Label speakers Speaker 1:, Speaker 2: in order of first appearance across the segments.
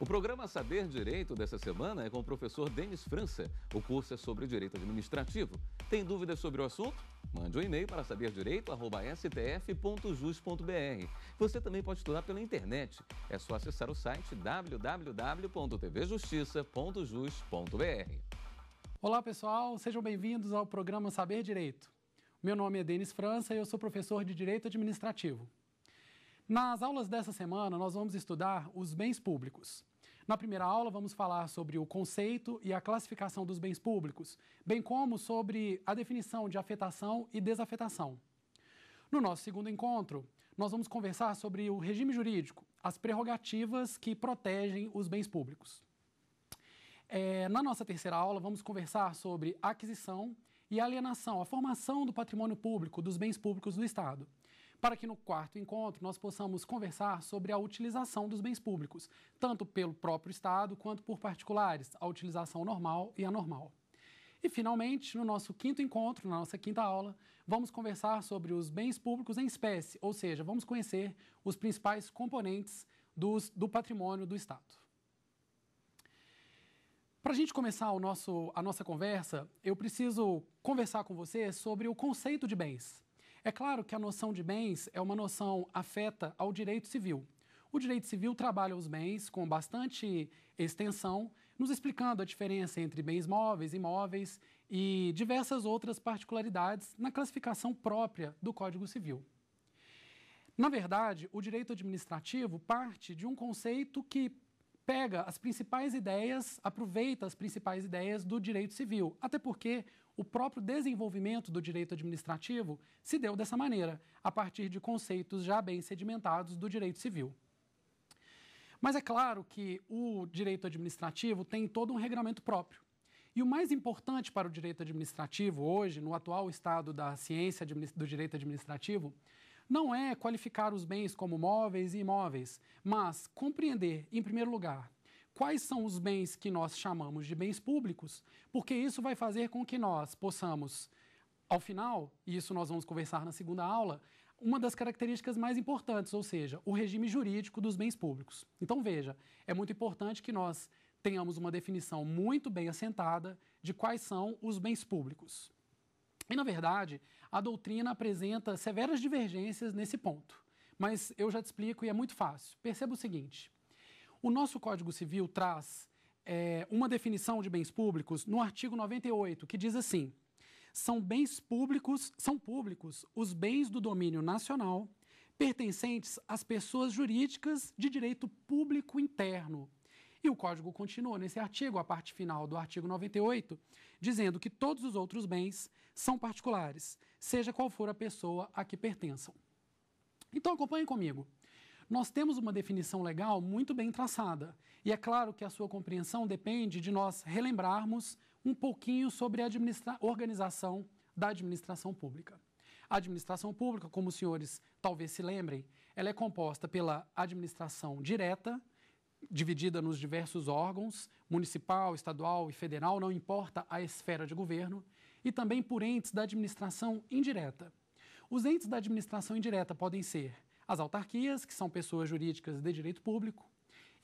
Speaker 1: O programa Saber Direito dessa semana é com o professor Denis França. O curso é sobre direito administrativo. Tem dúvidas sobre o assunto? Mande um e-mail para saberdireito.stf.jus.br. Você também pode estudar pela internet. É só acessar o site www.tvjustiça.jus.br. Olá, pessoal. Sejam bem-vindos ao programa Saber Direito. Meu nome é Denis França e eu sou professor de Direito Administrativo. Nas aulas dessa semana, nós vamos estudar os bens públicos. Na primeira aula, vamos falar sobre o conceito e a classificação dos bens públicos, bem como sobre a definição de afetação e desafetação. No nosso segundo encontro, nós vamos conversar sobre o regime jurídico, as prerrogativas que protegem os bens públicos. É, na nossa terceira aula, vamos conversar sobre aquisição e alienação, a formação do patrimônio público, dos bens públicos do Estado para que no quarto encontro nós possamos conversar sobre a utilização dos bens públicos, tanto pelo próprio Estado quanto por particulares, a utilização normal e anormal. E, finalmente, no nosso quinto encontro, na nossa quinta aula, vamos conversar sobre os bens públicos em espécie, ou seja, vamos conhecer os principais componentes dos, do patrimônio do Estado. Para a gente começar o nosso, a nossa conversa, eu preciso conversar com você sobre o conceito de bens. É claro que a noção de bens é uma noção afeta ao direito civil. O direito civil trabalha os bens com bastante extensão, nos explicando a diferença entre bens móveis, imóveis e diversas outras particularidades na classificação própria do Código Civil. Na verdade, o direito administrativo parte de um conceito que pega as principais ideias, aproveita as principais ideias do direito civil, até porque o próprio desenvolvimento do direito administrativo se deu dessa maneira, a partir de conceitos já bem sedimentados do direito civil. Mas é claro que o direito administrativo tem todo um regulamento próprio. E o mais importante para o direito administrativo hoje, no atual estado da ciência do direito administrativo, não é qualificar os bens como móveis e imóveis, mas compreender, em primeiro lugar, quais são os bens que nós chamamos de bens públicos, porque isso vai fazer com que nós possamos, ao final, e isso nós vamos conversar na segunda aula, uma das características mais importantes, ou seja, o regime jurídico dos bens públicos. Então veja, é muito importante que nós tenhamos uma definição muito bem assentada de quais são os bens públicos. E na verdade, a doutrina apresenta severas divergências nesse ponto. Mas eu já te explico e é muito fácil. Perceba o seguinte: o nosso Código Civil traz é, uma definição de bens públicos no artigo 98, que diz assim: são bens públicos, são públicos os bens do domínio nacional pertencentes às pessoas jurídicas de direito público interno. E o código continua nesse artigo, a parte final do artigo 98, dizendo que todos os outros bens são particulares, seja qual for a pessoa a que pertençam. Então acompanhe comigo. Nós temos uma definição legal muito bem traçada, e é claro que a sua compreensão depende de nós relembrarmos um pouquinho sobre a administra... organização da administração pública. A administração pública, como os senhores talvez se lembrem, ela é composta pela administração direta, dividida nos diversos órgãos, municipal, estadual e federal, não importa a esfera de governo, e também por entes da administração indireta. Os entes da administração indireta podem ser as autarquias, que são pessoas jurídicas de direito público,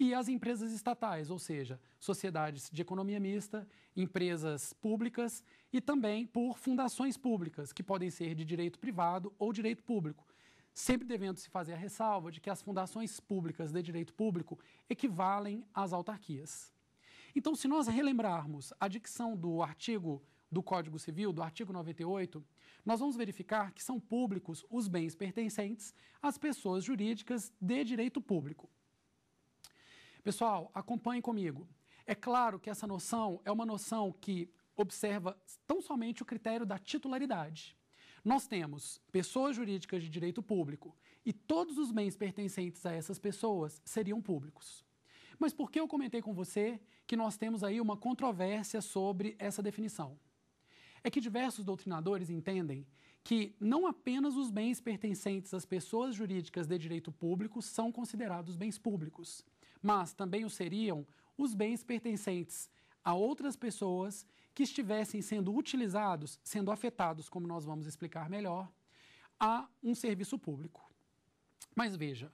Speaker 1: e as empresas estatais, ou seja, sociedades de economia mista, empresas públicas e também por fundações públicas, que podem ser de direito privado ou direito público. Sempre devendo se fazer a ressalva de que as fundações públicas de direito público equivalem às autarquias. Então, se nós relembrarmos a dicção do artigo do Código Civil, do artigo 98, nós vamos verificar que são públicos os bens pertencentes às pessoas jurídicas de direito público. Pessoal, acompanhe comigo. É claro que essa noção é uma noção que observa tão somente o critério da titularidade. Nós temos pessoas jurídicas de direito público e todos os bens pertencentes a essas pessoas seriam públicos. Mas por que eu comentei com você que nós temos aí uma controvérsia sobre essa definição? é que diversos doutrinadores entendem que não apenas os bens pertencentes às pessoas jurídicas de direito público são considerados bens públicos, mas também o seriam os bens pertencentes a outras pessoas que estivessem sendo utilizados, sendo afetados, como nós vamos explicar melhor, a um serviço público. Mas veja,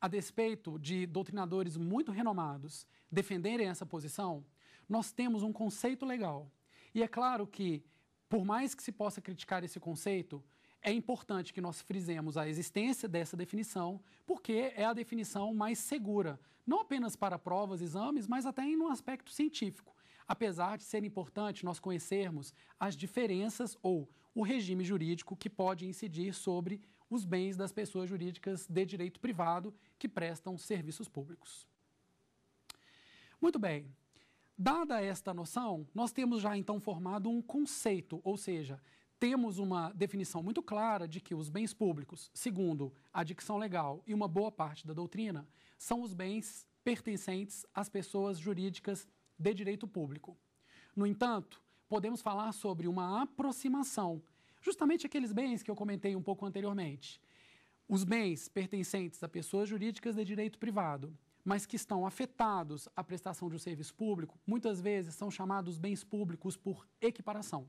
Speaker 1: a despeito de doutrinadores muito renomados defenderem essa posição, nós temos um conceito legal. E é claro que por mais que se possa criticar esse conceito, é importante que nós frisemos a existência dessa definição, porque é a definição mais segura, não apenas para provas, exames, mas até em um aspecto científico. Apesar de ser importante nós conhecermos as diferenças ou o regime jurídico que pode incidir sobre os bens das pessoas jurídicas de direito privado que prestam serviços públicos. Muito bem, Dada esta noção, nós temos já então formado um conceito, ou seja, temos uma definição muito clara de que os bens públicos, segundo a dicção legal e uma boa parte da doutrina, são os bens pertencentes às pessoas jurídicas de direito público. No entanto, podemos falar sobre uma aproximação, justamente aqueles bens que eu comentei um pouco anteriormente. Os bens pertencentes a pessoas jurídicas de direito privado mas que estão afetados à prestação de um serviço público, muitas vezes são chamados bens públicos por equiparação.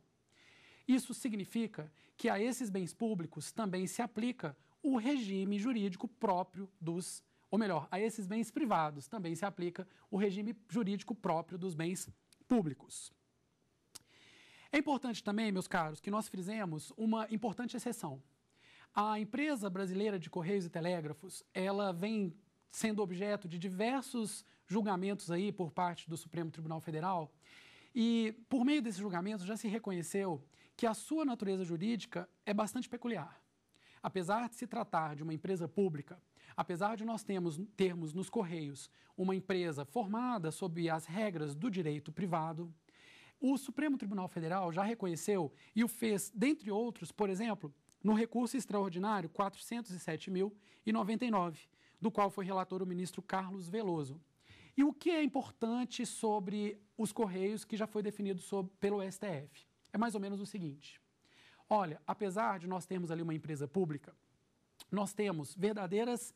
Speaker 1: Isso significa que a esses bens públicos também se aplica o regime jurídico próprio dos, ou melhor, a esses bens privados também se aplica o regime jurídico próprio dos bens públicos. É importante também, meus caros, que nós fizemos uma importante exceção. A empresa brasileira de Correios e Telégrafos, ela vem sendo objeto de diversos julgamentos aí por parte do Supremo Tribunal Federal. E por meio desses julgamentos já se reconheceu que a sua natureza jurídica é bastante peculiar. Apesar de se tratar de uma empresa pública, apesar de nós termos, termos nos Correios uma empresa formada sob as regras do direito privado, o Supremo Tribunal Federal já reconheceu e o fez, dentre outros, por exemplo, no recurso extraordinário 407.099, do qual foi relator o ministro Carlos Veloso. E o que é importante sobre os Correios que já foi definido pelo STF? É mais ou menos o seguinte: olha, apesar de nós termos ali uma empresa pública, nós temos verdadeiras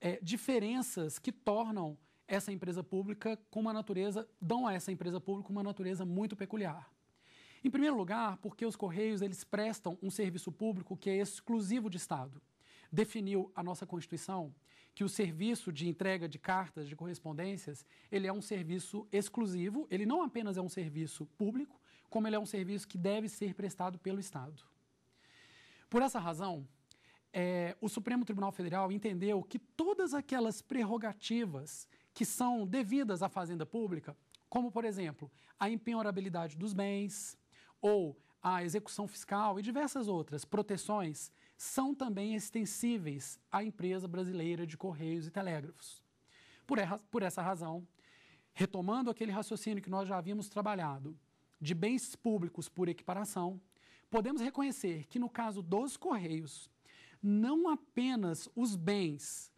Speaker 1: é, diferenças que tornam essa empresa pública com uma natureza, dão a essa empresa pública uma natureza muito peculiar. Em primeiro lugar, porque os Correios eles prestam um serviço público que é exclusivo de Estado. Definiu a nossa Constituição que o serviço de entrega de cartas, de correspondências, ele é um serviço exclusivo, ele não apenas é um serviço público, como ele é um serviço que deve ser prestado pelo Estado. Por essa razão, é, o Supremo Tribunal Federal entendeu que todas aquelas prerrogativas que são devidas à Fazenda Pública, como, por exemplo, a impenhorabilidade dos bens ou a execução fiscal e diversas outras proteções são também extensíveis à empresa brasileira de Correios e Telégrafos. Por, erra, por essa razão, retomando aquele raciocínio que nós já havíamos trabalhado de bens públicos por equiparação, podemos reconhecer que no caso dos Correios, não apenas os bens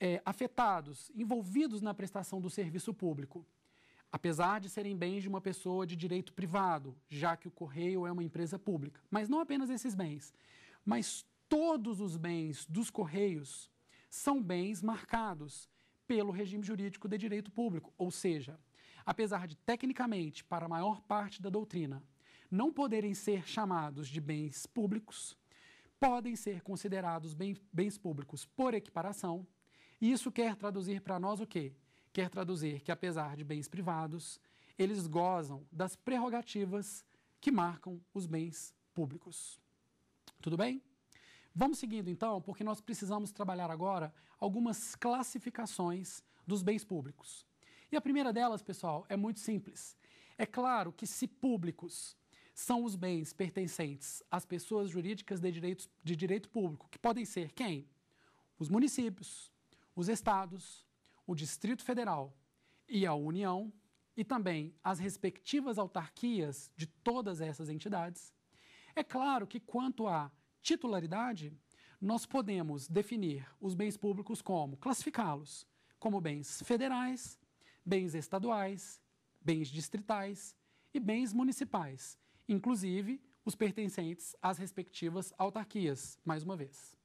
Speaker 1: é, afetados, envolvidos na prestação do serviço público, apesar de serem bens de uma pessoa de direito privado, já que o correio é uma empresa pública. Mas não apenas esses bens, mas todos os bens dos Correios são bens marcados pelo regime jurídico de direito público, ou seja, apesar de tecnicamente, para a maior parte da doutrina, não poderem ser chamados de bens públicos, podem ser considerados bem, bens públicos por equiparação. E isso quer traduzir para nós o quê? Quer traduzir que, apesar de bens privados, eles gozam das prerrogativas que marcam os bens públicos. Tudo bem? Vamos seguindo então, porque nós precisamos trabalhar agora algumas classificações dos bens públicos. E a primeira delas, pessoal, é muito simples. É claro que se públicos são os bens pertencentes às pessoas jurídicas de, de direito público, que podem ser quem? Os municípios, os estados, o Distrito Federal e a União, e também as respectivas autarquias de todas essas entidades, é claro que quanto à titularidade, nós podemos definir os bens públicos como classificá-los como bens federais, bens estaduais, bens distritais e bens municipais, inclusive os pertencentes às respectivas autarquias, mais uma vez.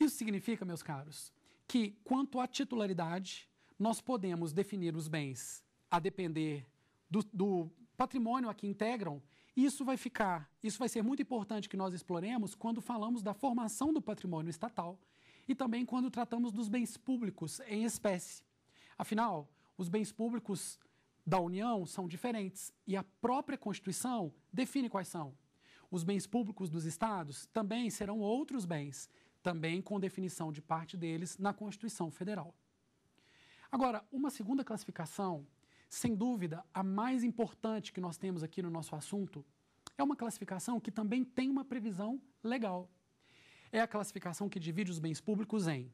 Speaker 1: Isso significa, meus caros, que quanto à titularidade, nós podemos definir os bens a depender do, do patrimônio a que integram isso vai ficar, isso vai ser muito importante que nós exploremos quando falamos da formação do patrimônio estatal e também quando tratamos dos bens públicos em espécie. Afinal, os bens públicos da União são diferentes e a própria Constituição define quais são. Os bens públicos dos estados também serão outros bens, também com definição de parte deles na Constituição Federal. Agora, uma segunda classificação sem dúvida, a mais importante que nós temos aqui no nosso assunto é uma classificação que também tem uma previsão legal. É a classificação que divide os bens públicos em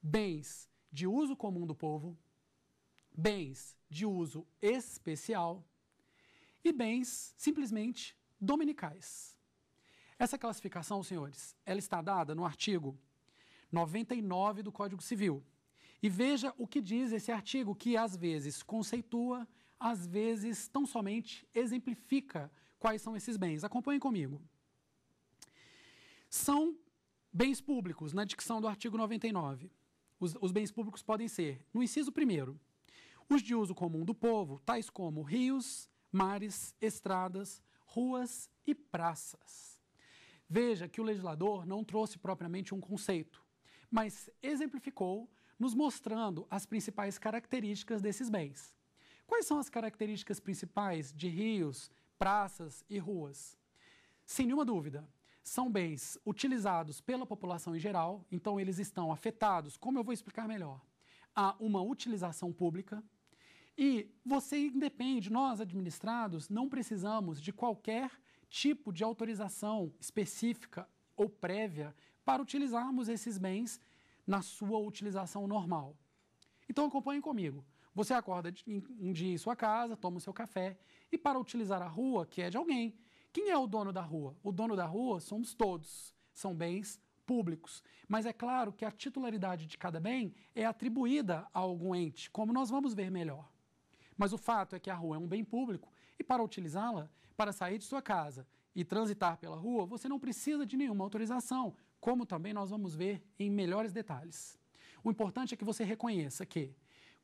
Speaker 1: bens de uso comum do povo, bens de uso especial e bens simplesmente dominicais. Essa classificação, senhores, ela está dada no artigo 99 do Código Civil. E veja o que diz esse artigo, que às vezes conceitua, às vezes tão somente exemplifica quais são esses bens. Acompanhem comigo. São bens públicos, na dicção do artigo 99. Os, os bens públicos podem ser, no inciso primeiro, os de uso comum do povo, tais como rios, mares, estradas, ruas e praças. Veja que o legislador não trouxe propriamente um conceito, mas exemplificou nos mostrando as principais características desses bens. Quais são as características principais de rios, praças e ruas? Sem nenhuma dúvida, são bens utilizados pela população em geral, então eles estão afetados, como eu vou explicar melhor, a uma utilização pública. E você independe, nós administrados não precisamos de qualquer tipo de autorização específica ou prévia para utilizarmos esses bens na sua utilização normal. Então acompanhe comigo. Você acorda um dia em sua casa, toma o seu café e para utilizar a rua, que é de alguém, quem é o dono da rua? O dono da rua somos todos, são bens públicos. Mas é claro que a titularidade de cada bem é atribuída a algum ente, como nós vamos ver melhor. Mas o fato é que a rua é um bem público e para utilizá-la, para sair de sua casa e transitar pela rua, você não precisa de nenhuma autorização, como também nós vamos ver em melhores detalhes. O importante é que você reconheça que,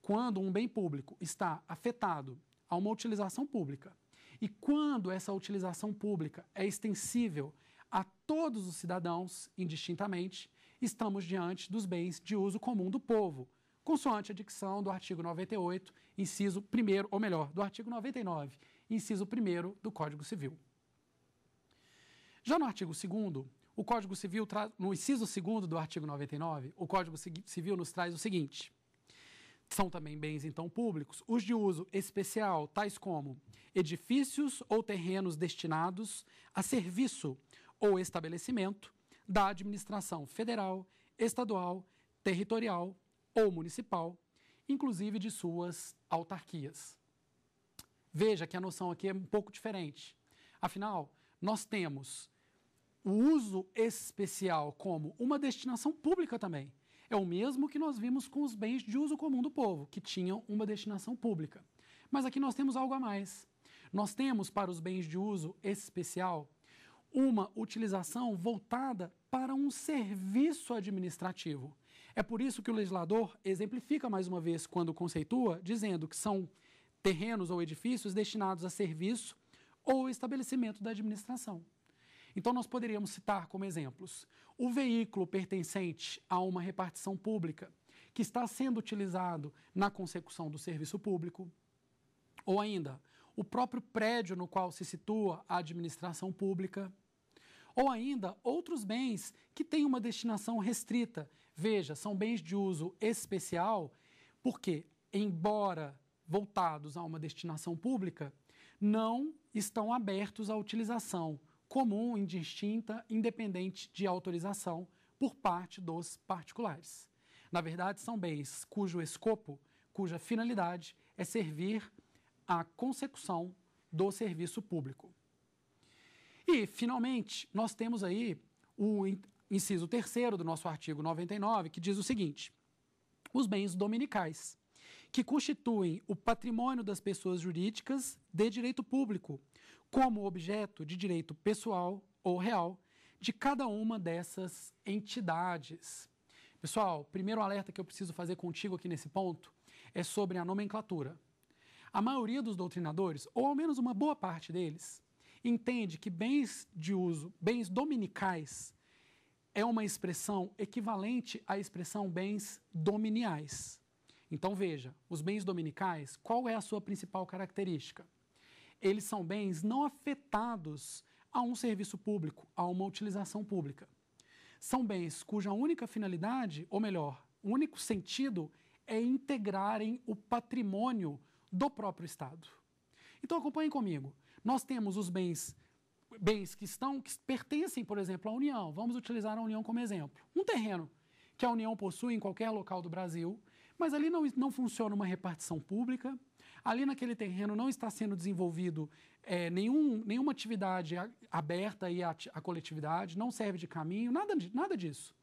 Speaker 1: quando um bem público está afetado a uma utilização pública e quando essa utilização pública é extensível a todos os cidadãos indistintamente, estamos diante dos bens de uso comum do povo, consoante a dicção do artigo 98, inciso 1, ou melhor, do artigo 99, inciso 1 do Código Civil. Já no artigo 2, o Código Civil, no inciso 2 do artigo 99, o Código Civil nos traz o seguinte: são também bens, então, públicos, os de uso especial, tais como edifícios ou terrenos destinados a serviço ou estabelecimento da administração federal, estadual, territorial ou municipal, inclusive de suas autarquias. Veja que a noção aqui é um pouco diferente. Afinal, nós temos o uso especial como uma destinação pública também. É o mesmo que nós vimos com os bens de uso comum do povo, que tinham uma destinação pública. Mas aqui nós temos algo a mais. Nós temos para os bens de uso especial uma utilização voltada para um serviço administrativo. É por isso que o legislador exemplifica mais uma vez quando conceitua, dizendo que são terrenos ou edifícios destinados a serviço ou estabelecimento da administração. Então, nós poderíamos citar como exemplos o veículo pertencente a uma repartição pública que está sendo utilizado na consecução do serviço público, ou ainda o próprio prédio no qual se situa a administração pública, ou ainda outros bens que têm uma destinação restrita. Veja, são bens de uso especial, porque, embora voltados a uma destinação pública, não estão abertos à utilização comum, indistinta, independente de autorização por parte dos particulares. Na verdade, são bens cujo escopo, cuja finalidade é servir à consecução do serviço público. E, finalmente, nós temos aí o inciso terceiro do nosso artigo 99, que diz o seguinte: os bens dominicais que constituem o patrimônio das pessoas jurídicas de direito público, como objeto de direito pessoal ou real de cada uma dessas entidades. Pessoal, primeiro alerta que eu preciso fazer contigo aqui nesse ponto é sobre a nomenclatura. A maioria dos doutrinadores, ou ao menos uma boa parte deles, entende que bens de uso, bens dominicais, é uma expressão equivalente à expressão bens dominiais. Então veja, os bens dominicais, qual é a sua principal característica? Eles são bens não afetados a um serviço público, a uma utilização pública. São bens cuja única finalidade, ou melhor, único sentido é integrarem o patrimônio do próprio Estado. Então acompanhem comigo. Nós temos os bens bens que estão que pertencem, por exemplo, à União. Vamos utilizar a União como exemplo. Um terreno que a União possui em qualquer local do Brasil, mas ali não, não funciona uma repartição pública, ali naquele terreno não está sendo desenvolvido é, nenhum, nenhuma atividade aberta à, à coletividade, não serve de caminho, nada, nada disso.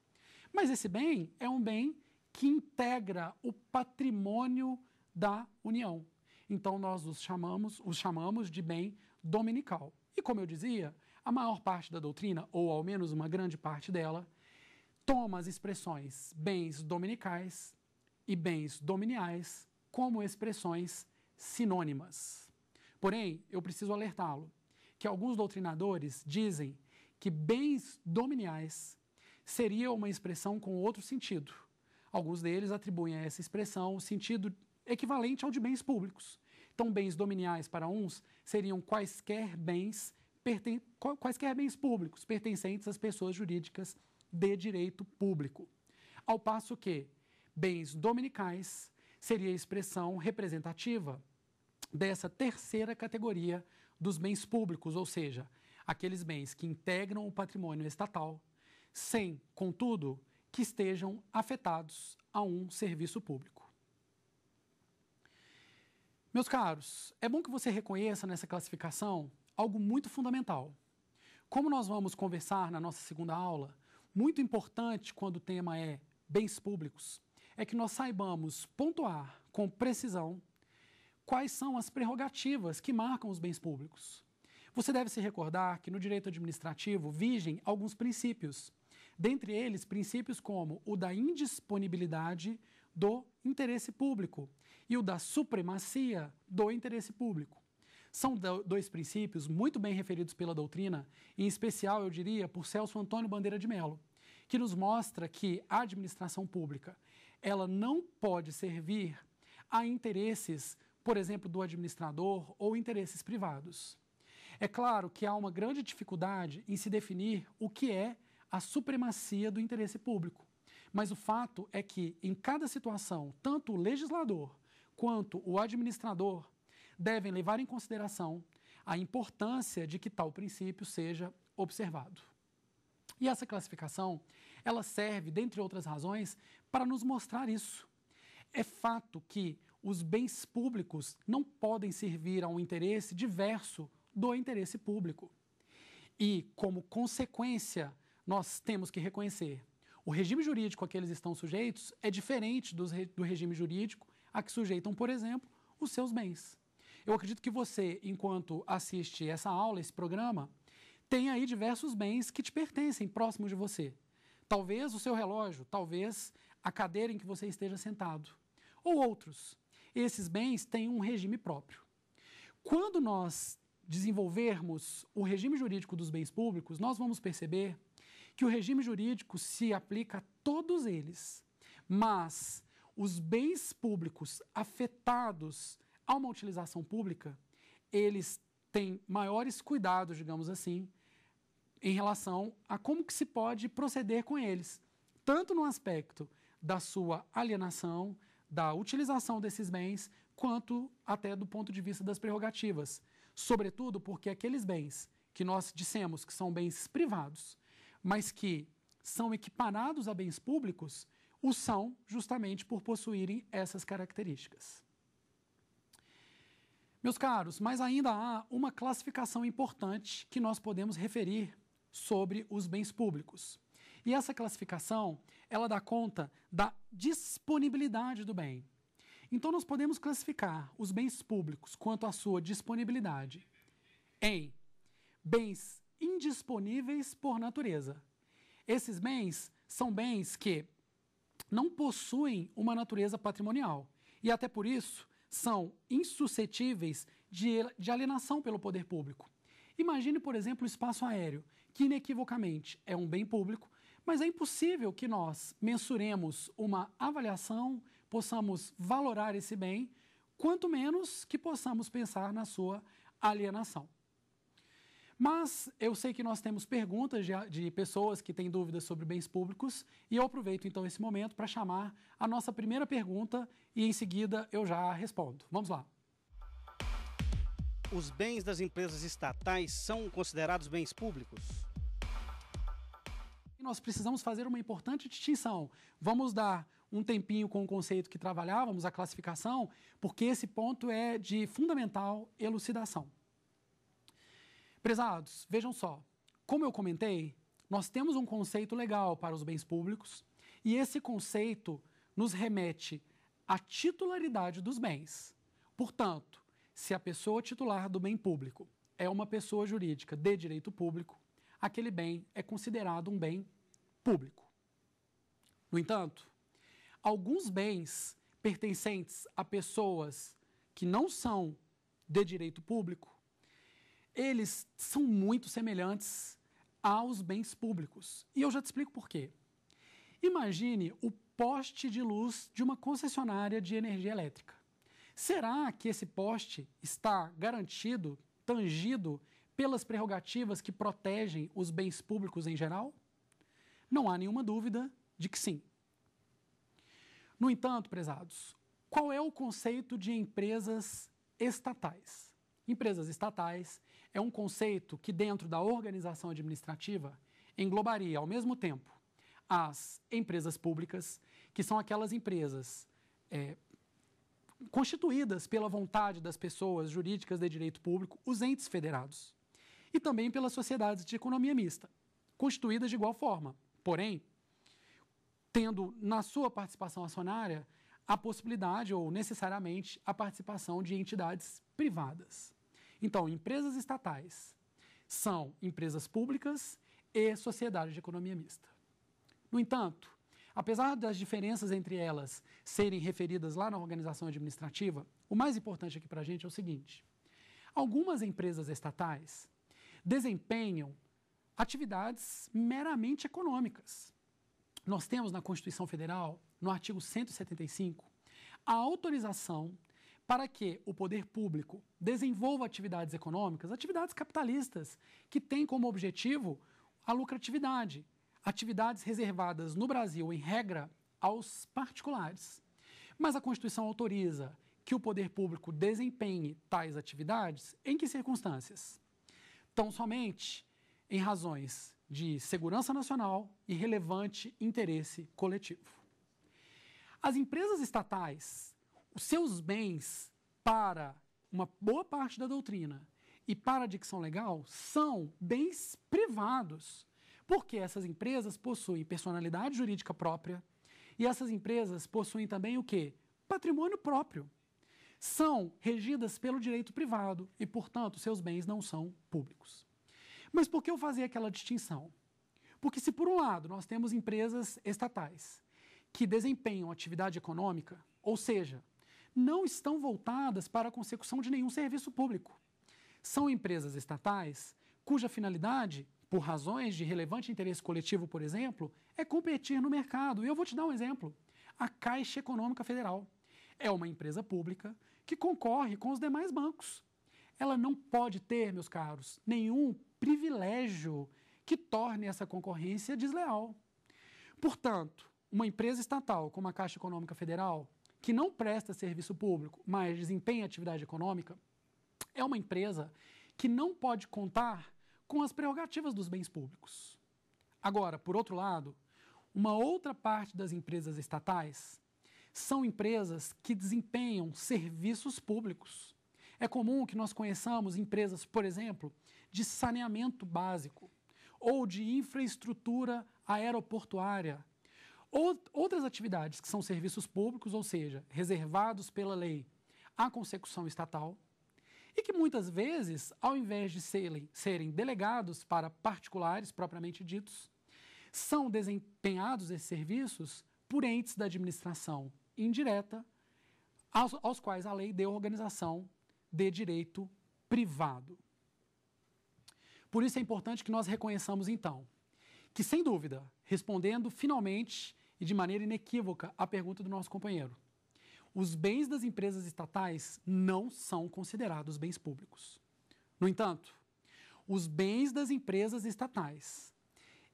Speaker 1: Mas esse bem é um bem que integra o patrimônio da União. Então nós os chamamos, os chamamos de bem dominical. E como eu dizia, a maior parte da doutrina, ou ao menos uma grande parte dela, toma as expressões bens dominicais e bens dominiais como expressões sinônimas. Porém, eu preciso alertá-lo que alguns doutrinadores dizem que bens dominiais seria uma expressão com outro sentido. Alguns deles atribuem a essa expressão o sentido equivalente ao de bens públicos. Então, bens dominiais para uns seriam quaisquer bens, perten... quaisquer bens públicos pertencentes às pessoas jurídicas de direito público. Ao passo que bens dominicais seria a expressão representativa dessa terceira categoria dos bens públicos, ou seja, aqueles bens que integram o patrimônio estatal, sem, contudo, que estejam afetados a um serviço público. Meus caros, é bom que você reconheça nessa classificação algo muito fundamental. Como nós vamos conversar na nossa segunda aula, muito importante quando o tema é bens públicos é que nós saibamos pontuar com precisão quais são as prerrogativas que marcam os bens públicos. Você deve se recordar que no direito administrativo vigem alguns princípios, dentre eles princípios como o da indisponibilidade do interesse público e o da supremacia do interesse público. São dois princípios muito bem referidos pela doutrina, em especial, eu diria, por Celso Antônio Bandeira de Mello, que nos mostra que a administração pública ela não pode servir a interesses, por exemplo, do administrador ou interesses privados. É claro que há uma grande dificuldade em se definir o que é a supremacia do interesse público. Mas o fato é que, em cada situação, tanto o legislador quanto o administrador devem levar em consideração a importância de que tal princípio seja observado. E essa classificação ela serve, dentre outras razões, para nos mostrar isso. É fato que os bens públicos não podem servir a um interesse diverso do interesse público. E, como consequência, nós temos que reconhecer o regime jurídico a que eles estão sujeitos é diferente do, do regime jurídico a que sujeitam, por exemplo, os seus bens. Eu acredito que você, enquanto assiste essa aula, esse programa, tem aí diversos bens que te pertencem próximos de você. Talvez o seu relógio, talvez a cadeira em que você esteja sentado, ou outros. Esses bens têm um regime próprio. Quando nós desenvolvermos o regime jurídico dos bens públicos, nós vamos perceber que o regime jurídico se aplica a todos eles, mas os bens públicos afetados a uma utilização pública, eles têm maiores cuidados, digamos assim, em relação a como que se pode proceder com eles, tanto no aspecto da sua alienação, da utilização desses bens, quanto até do ponto de vista das prerrogativas. Sobretudo porque aqueles bens que nós dissemos que são bens privados, mas que são equiparados a bens públicos, o são justamente por possuírem essas características. Meus caros, mas ainda há uma classificação importante que nós podemos referir sobre os bens públicos. E essa classificação, ela dá conta da disponibilidade do bem. Então nós podemos classificar os bens públicos quanto à sua disponibilidade em bens indisponíveis por natureza. Esses bens são bens que não possuem uma natureza patrimonial e até por isso são insuscetíveis de, alienação pelo poder público. Imagine, por exemplo, o espaço aéreo, que inequivocamente é um bem público, mas é impossível que nós mensuremos uma avaliação, possamos valorar esse bem, quanto menos que possamos pensar na sua alienação. Mas eu sei que nós temos perguntas de, de, pessoas que têm dúvidas sobre bens públicos e eu aproveito então esse momento para chamar a nossa primeira pergunta e em seguida eu já respondo. Vamos lá. Os bens das empresas estatais são considerados bens públicos? Nós precisamos fazer uma importante distinção. Vamos dar um tempinho com o conceito que trabalhávamos, a classificação, porque esse ponto é de fundamental elucidação. Prezados, vejam só. Como eu comentei, nós temos um conceito legal para os bens públicos e esse conceito nos remete à titularidade dos bens. Portanto, se a pessoa titular do bem público é uma pessoa jurídica de direito público, aquele bem é considerado um bem público. No entanto, alguns bens pertencentes a pessoas que não são de direito público, eles são muito semelhantes aos bens públicos. E eu já te explico por quê. Imagine o poste de luz de uma concessionária de energia elétrica. Será que esse poste está garantido, tangido pelas prerrogativas que protegem os bens públicos em geral? Não há nenhuma dúvida de que sim. No entanto, prezados, qual é o conceito de empresas estatais? Empresas estatais é um conceito que, dentro da organização administrativa, englobaria ao mesmo tempo as empresas públicas, que são aquelas empresas é, constituídas pela vontade das pessoas jurídicas de direito público, os entes federados, e também pelas sociedades de economia mista, constituídas de igual forma, porém, tendo na sua participação acionária a possibilidade ou necessariamente a participação de entidades privadas. Então, empresas estatais são empresas públicas e sociedades de economia mista. No entanto, Apesar das diferenças entre elas serem referidas lá na organização administrativa, o mais importante aqui para a gente é o seguinte: algumas empresas estatais desempenham atividades meramente econômicas. Nós temos na Constituição Federal, no artigo 175, a autorização para que o poder público desenvolva atividades econômicas, atividades capitalistas, que têm como objetivo a lucratividade, atividades reservadas no Brasil, em regra, aos particulares. Mas a Constituição autoriza que o poder público desempenhe tais atividades em que circunstâncias? Tão somente em razões de segurança nacional e relevante interesse coletivo. As empresas estatais, os seus bens para uma boa parte da doutrina e para a dicção legal são bens privados porque essas empresas possuem personalidade jurídica própria e essas empresas possuem também o quê? Patrimônio próprio. São regidas pelo direito privado e, portanto, seus bens não são públicos. Mas por que eu fazia aquela distinção? Porque se por um lado nós temos empresas estatais que desempenham atividade econômica, ou seja, não estão voltadas para a consecução de nenhum serviço público. São empresas estatais cuja finalidade por razões de relevante interesse coletivo, por exemplo, é competir no mercado. E eu vou te dar um exemplo. A Caixa Econômica Federal é uma empresa pública que concorre com os demais bancos. Ela não pode ter, meus caros, nenhum privilégio que torne essa concorrência desleal. Portanto, uma empresa estatal como a Caixa Econômica Federal, que não presta serviço público, mas desempenha atividade econômica, é uma empresa que não pode contar com as prerrogativas dos bens públicos. Agora, por outro lado, uma outra parte das empresas estatais são empresas que desempenham serviços públicos. É comum que nós conheçamos empresas, por exemplo, de saneamento básico ou de infraestrutura aeroportuária. Outras atividades que são serviços públicos, ou seja, reservados pela lei à consecução estatal, e que muitas vezes, ao invés de serem, serem delegados para particulares propriamente ditos, são desempenhados esses serviços por entes da administração indireta, aos, aos quais a lei deu organização de direito privado. Por isso é importante que nós reconheçamos, então, que, sem dúvida, respondendo finalmente e de maneira inequívoca à pergunta do nosso companheiro, os bens das empresas estatais não são considerados bens públicos. No entanto, os bens das empresas estatais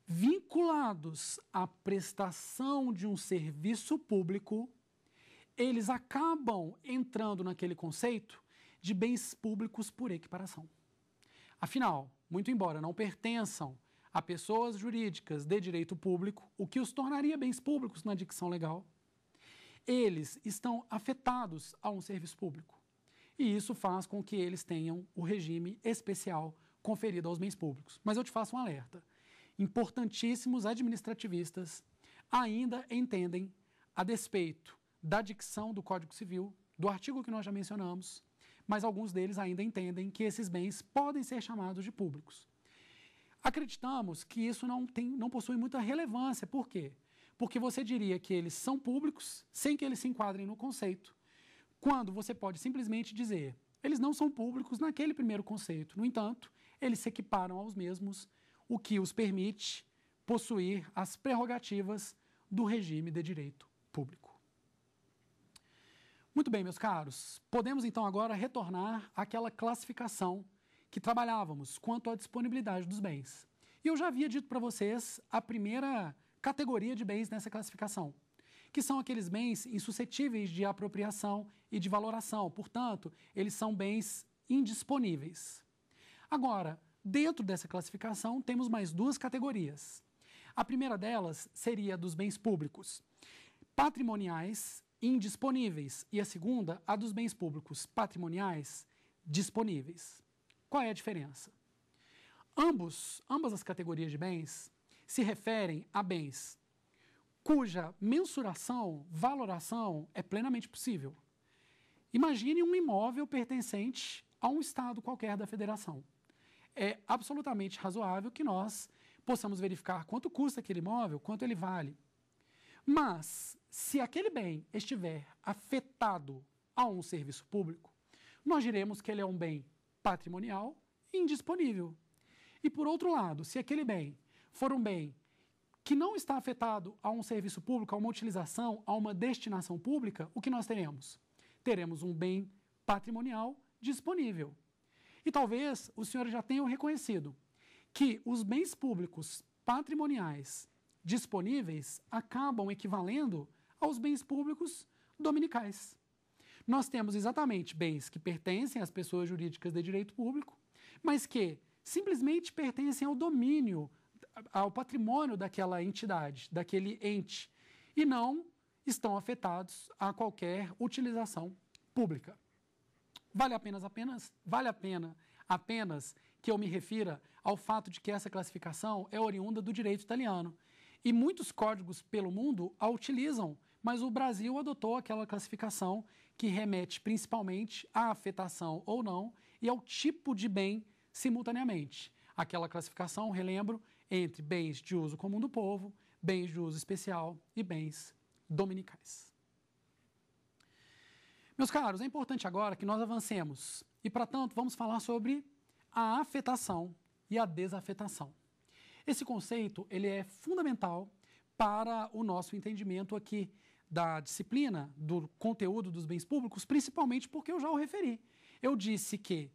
Speaker 1: vinculados à prestação de um serviço público, eles acabam entrando naquele conceito de bens públicos por equiparação. Afinal, muito embora não pertençam a pessoas jurídicas de direito público, o que os tornaria bens públicos na dicção legal, eles estão afetados a um serviço público. E isso faz com que eles tenham o regime especial conferido aos bens públicos. Mas eu te faço um alerta. Importantíssimos administrativistas ainda entendem, a despeito da dicção do Código Civil, do artigo que nós já mencionamos, mas alguns deles ainda entendem que esses bens podem ser chamados de públicos. Acreditamos que isso não, tem, não possui muita relevância, por quê? Porque você diria que eles são públicos sem que eles se enquadrem no conceito, quando você pode simplesmente dizer eles não são públicos naquele primeiro conceito. No entanto, eles se equiparam aos mesmos, o que os permite possuir as prerrogativas do regime de direito público. Muito bem, meus caros, podemos então agora retornar àquela classificação que trabalhávamos quanto à disponibilidade dos bens. E eu já havia dito para vocês a primeira categoria de bens nessa classificação, que são aqueles bens insuscetíveis de apropriação e de valoração, portanto, eles são bens indisponíveis. Agora, dentro dessa classificação, temos mais duas categorias. A primeira delas seria dos bens públicos patrimoniais indisponíveis e a segunda, a dos bens públicos patrimoniais disponíveis. Qual é a diferença? Ambos, ambas as categorias de bens se referem a bens cuja mensuração, valoração é plenamente possível. Imagine um imóvel pertencente a um estado qualquer da federação. É absolutamente razoável que nós possamos verificar quanto custa aquele imóvel, quanto ele vale. Mas, se aquele bem estiver afetado a um serviço público, nós diremos que ele é um bem patrimonial indisponível. E, por outro lado, se aquele bem for um bem que não está afetado a um serviço público, a uma utilização, a uma destinação pública, o que nós teremos? Teremos um bem patrimonial disponível. E talvez os senhores já tenham reconhecido que os bens públicos patrimoniais disponíveis acabam equivalendo aos bens públicos dominicais. Nós temos exatamente bens que pertencem às pessoas jurídicas de direito público, mas que simplesmente pertencem ao domínio, ao patrimônio daquela entidade, daquele ente, e não estão afetados a qualquer utilização pública. Vale apenas apenas vale a pena apenas que eu me refira ao fato de que essa classificação é oriunda do direito italiano e muitos códigos pelo mundo a utilizam, mas o Brasil adotou aquela classificação que remete principalmente à afetação ou não e ao tipo de bem simultaneamente. Aquela classificação, relembro, entre bens de uso comum do povo, bens de uso especial e bens dominicais. Meus caros, é importante agora que nós avancemos e, para tanto, vamos falar sobre a afetação e a desafetação. Esse conceito ele é fundamental para o nosso entendimento aqui da disciplina do conteúdo dos bens públicos, principalmente porque eu já o referi. Eu disse que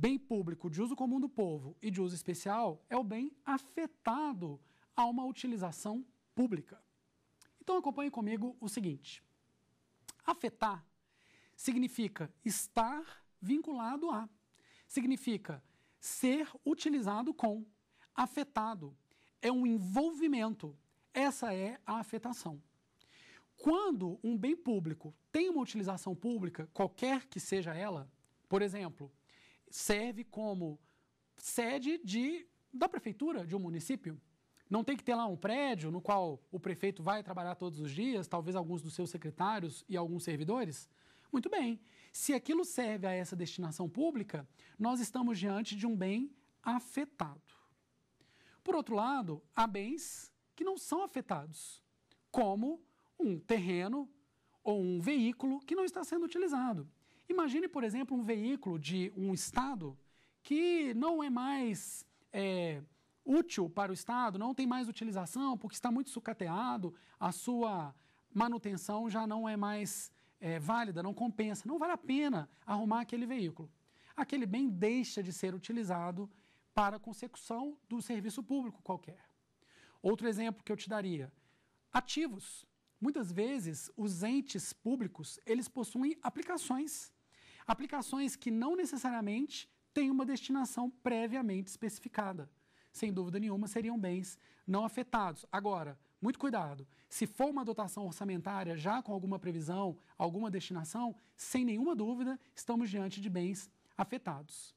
Speaker 1: Bem público de uso comum do povo e de uso especial é o bem afetado a uma utilização pública. Então acompanhe comigo o seguinte: afetar significa estar vinculado a, significa ser utilizado com, afetado. É um envolvimento. Essa é a afetação. Quando um bem público tem uma utilização pública, qualquer que seja ela, por exemplo, serve como sede de, da prefeitura de um município. Não tem que ter lá um prédio no qual o prefeito vai trabalhar todos os dias, talvez alguns dos seus secretários e alguns servidores? Muito bem. Se aquilo serve a essa destinação pública, nós estamos diante de um bem afetado. Por outro lado, há bens que não são afetados, como um terreno ou um veículo que não está sendo utilizado. Imagine, por exemplo, um veículo de um Estado que não é mais é, útil para o Estado, não tem mais utilização, porque está muito sucateado, a sua manutenção já não é mais é, válida, não compensa, não vale a pena arrumar aquele veículo. Aquele bem deixa de ser utilizado para a consecução do serviço público qualquer. Outro exemplo que eu te daria, ativos. Muitas vezes, os entes públicos, eles possuem aplicações Aplicações que não necessariamente têm uma destinação previamente especificada. Sem dúvida nenhuma, seriam bens não afetados. Agora, muito cuidado. Se for uma dotação orçamentária já com alguma previsão, alguma destinação, sem nenhuma dúvida, estamos diante de bens afetados.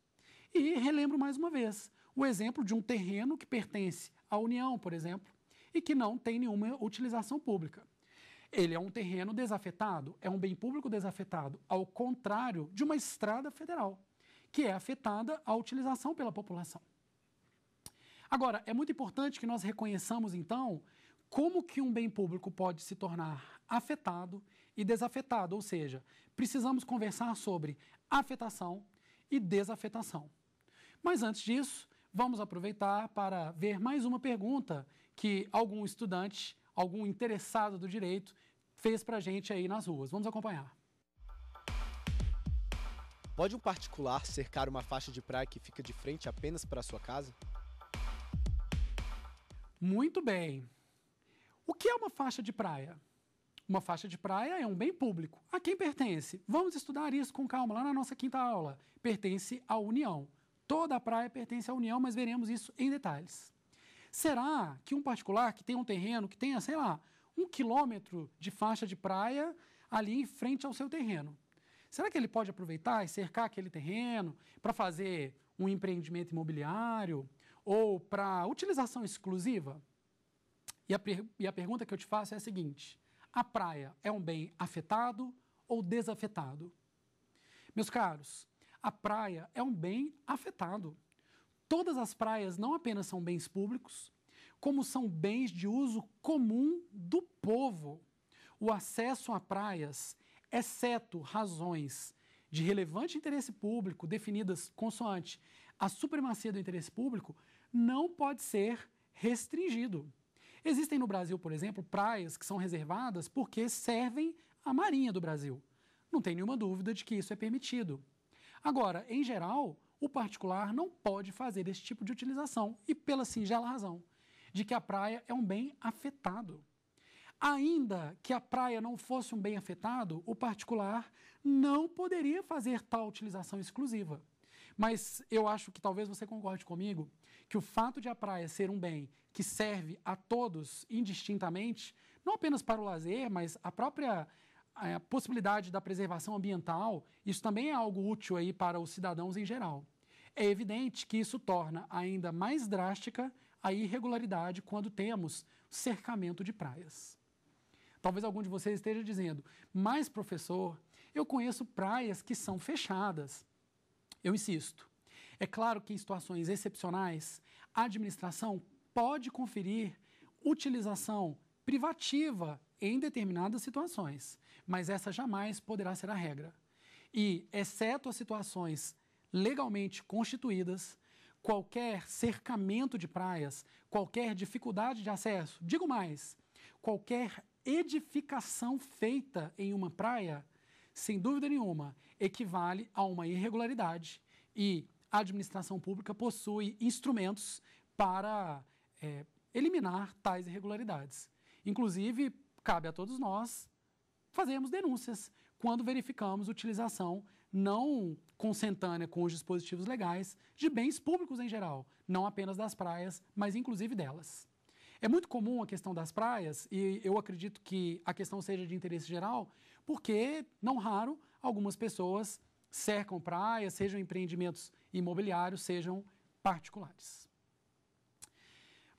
Speaker 1: E relembro mais uma vez o exemplo de um terreno que pertence à União, por exemplo, e que não tem nenhuma utilização pública. Ele é um terreno desafetado, é um bem público desafetado, ao contrário de uma estrada federal, que é afetada à utilização pela população. Agora, é muito importante que nós reconheçamos, então, como que um bem público pode se tornar afetado e desafetado, ou seja, precisamos conversar sobre afetação e desafetação. Mas antes disso, vamos aproveitar para ver mais uma pergunta que algum estudante, algum interessado do direito, fez para a gente aí nas ruas. Vamos acompanhar. Pode um particular cercar uma faixa de praia que fica de frente apenas para sua casa? Muito bem. O que é uma faixa de praia? Uma faixa de praia é um bem público. A quem pertence? Vamos estudar isso com calma lá na nossa quinta aula. Pertence à União. Toda a praia pertence à União, mas veremos isso em detalhes. Será que um particular que tem um terreno, que tenha, sei lá, um quilômetro de faixa de praia ali em frente ao seu terreno. Será que ele pode aproveitar e cercar aquele terreno para fazer um empreendimento imobiliário ou para utilização exclusiva? E a, e a pergunta que eu te faço é a seguinte: a praia é um bem afetado ou desafetado? Meus caros, a praia é um bem afetado. Todas as praias não apenas são bens públicos, como são bens de uso comum do povo o acesso a praias, exceto razões de relevante interesse público definidas consoante a supremacia do interesse público, não pode ser restringido. Existem no Brasil, por exemplo, praias que são reservadas porque servem à Marinha do Brasil. Não tem nenhuma dúvida de que isso é permitido. Agora, em geral, o particular não pode fazer esse tipo de utilização e pela singela razão de que a praia é um bem afetado. Ainda que a praia não fosse um bem afetado, o particular não poderia fazer tal utilização exclusiva. Mas eu acho que talvez você concorde comigo que o fato de a praia ser um bem que serve a todos indistintamente, não apenas para o lazer, mas a própria é, a possibilidade da preservação ambiental, isso também é algo útil aí para os cidadãos em geral. É evidente que isso torna ainda mais drástica a irregularidade quando temos cercamento de praias. Talvez algum de vocês esteja dizendo, mas professor, eu conheço praias que são fechadas. Eu insisto, é claro que em situações excepcionais, a administração pode conferir utilização privativa em determinadas situações, mas essa jamais poderá ser a regra. E, exceto as situações legalmente constituídas, qualquer cercamento de praias, qualquer dificuldade de acesso. Digo mais, qualquer edificação feita em uma praia, sem dúvida nenhuma, equivale a uma irregularidade e a administração pública possui instrumentos para é, eliminar tais irregularidades. Inclusive, cabe a todos nós fazermos denúncias quando verificamos utilização não consentânea com os dispositivos legais de bens públicos em geral, não apenas das praias, mas inclusive delas. É muito comum a questão das praias, e eu acredito que a questão seja de interesse geral, porque, não raro, algumas pessoas cercam praias, sejam empreendimentos imobiliários, sejam particulares.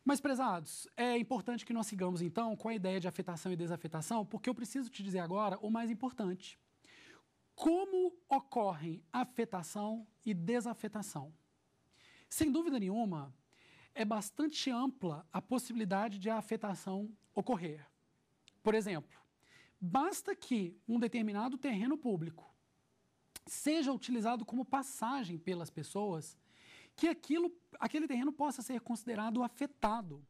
Speaker 1: Mas, prezados, é importante que nós sigamos então com a ideia de afetação e desafetação, porque eu preciso te dizer agora o mais importante como ocorrem afetação e desafetação. Sem dúvida nenhuma, é bastante ampla a possibilidade de a afetação ocorrer. Por exemplo, basta que um determinado terreno público seja utilizado como passagem pelas pessoas, que aquilo, aquele terreno possa ser considerado afetado.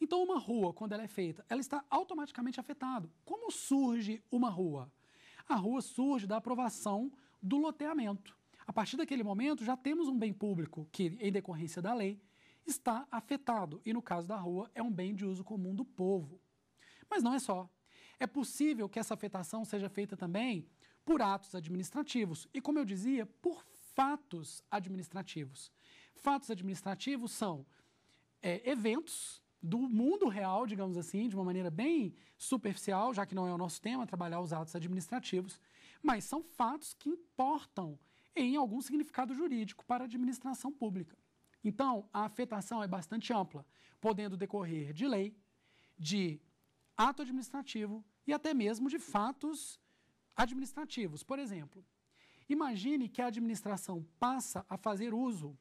Speaker 1: Então, uma rua, quando ela é feita, ela está automaticamente afetada. Como surge uma rua? a rua surge da aprovação do loteamento. A partir daquele momento, já temos um bem público que, em decorrência da lei, está afetado e, no caso da rua, é um bem de uso comum do povo. Mas não é só. É possível que essa afetação seja feita também por atos administrativos e, como eu dizia, por fatos administrativos. Fatos administrativos são é, eventos do mundo real, digamos assim, de uma maneira bem superficial, já que não é o nosso tema trabalhar os atos administrativos, mas são fatos que importam em algum significado jurídico para a administração pública. Então, a afetação é bastante ampla, podendo decorrer de lei, de ato administrativo e até mesmo de fatos administrativos. Por exemplo, imagine que a administração passa a fazer uso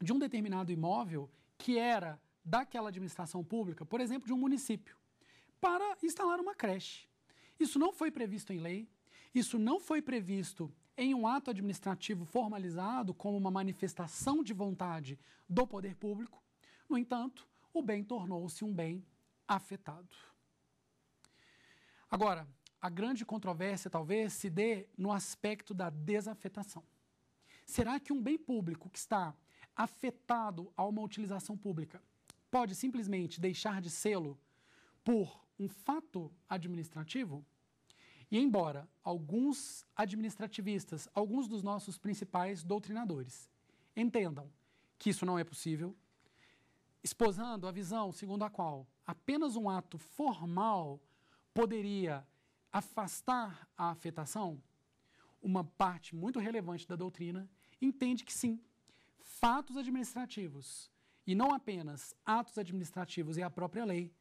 Speaker 1: de um determinado imóvel que era daquela administração pública, por exemplo, de um município, para instalar uma creche. Isso não foi previsto em lei, isso não foi previsto em um ato administrativo formalizado como uma manifestação de vontade do poder público. No entanto, o bem tornou-se um bem afetado. Agora, a grande controvérsia talvez se dê no aspecto da desafetação. Será que um bem público que está afetado a uma utilização pública pode simplesmente deixar de sê-lo por um fato administrativo? E embora alguns administrativistas, alguns dos nossos principais doutrinadores, entendam que isso não é possível, esposando a visão segundo a qual apenas um ato formal poderia afastar a afetação, uma parte muito relevante da doutrina entende que sim, fatos administrativos e não apenas atos administrativos e a própria lei